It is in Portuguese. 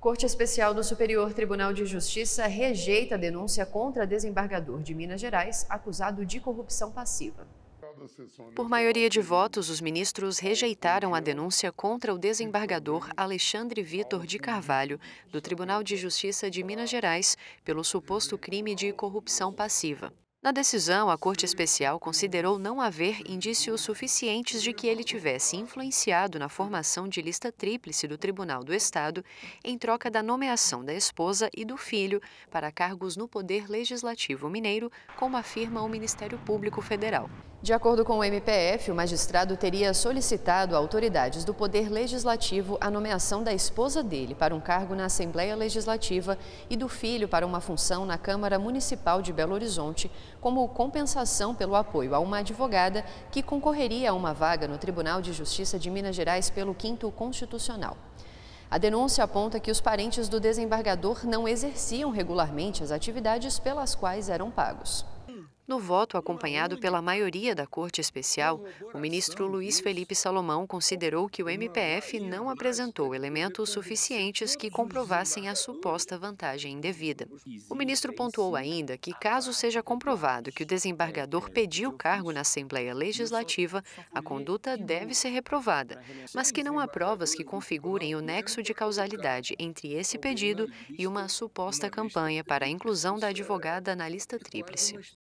Corte Especial do Superior Tribunal de Justiça rejeita a denúncia contra desembargador de Minas Gerais acusado de corrupção passiva. Por maioria de votos, os ministros rejeitaram a denúncia contra o desembargador Alexandre Vitor de Carvalho, do Tribunal de Justiça de Minas Gerais, pelo suposto crime de corrupção passiva. Na decisão, a Corte Especial considerou não haver indícios suficientes de que ele tivesse influenciado na formação de lista tríplice do Tribunal do Estado em troca da nomeação da esposa e do filho para cargos no Poder Legislativo Mineiro, como afirma o Ministério Público Federal. De acordo com o MPF, o magistrado teria solicitado a autoridades do Poder Legislativo a nomeação da esposa dele para um cargo na Assembleia Legislativa e do filho para uma função na Câmara Municipal de Belo Horizonte como compensação pelo apoio a uma advogada que concorreria a uma vaga no Tribunal de Justiça de Minas Gerais pelo quinto Constitucional. A denúncia aponta que os parentes do desembargador não exerciam regularmente as atividades pelas quais eram pagos. No voto acompanhado pela maioria da Corte Especial, o ministro Luiz Felipe Salomão considerou que o MPF não apresentou elementos suficientes que comprovassem a suposta vantagem indevida. O ministro pontuou ainda que, caso seja comprovado que o desembargador pediu cargo na Assembleia Legislativa, a conduta deve ser reprovada, mas que não há provas que configurem o nexo de causalidade entre esse pedido e uma suposta campanha para a inclusão da advogada na lista tríplice.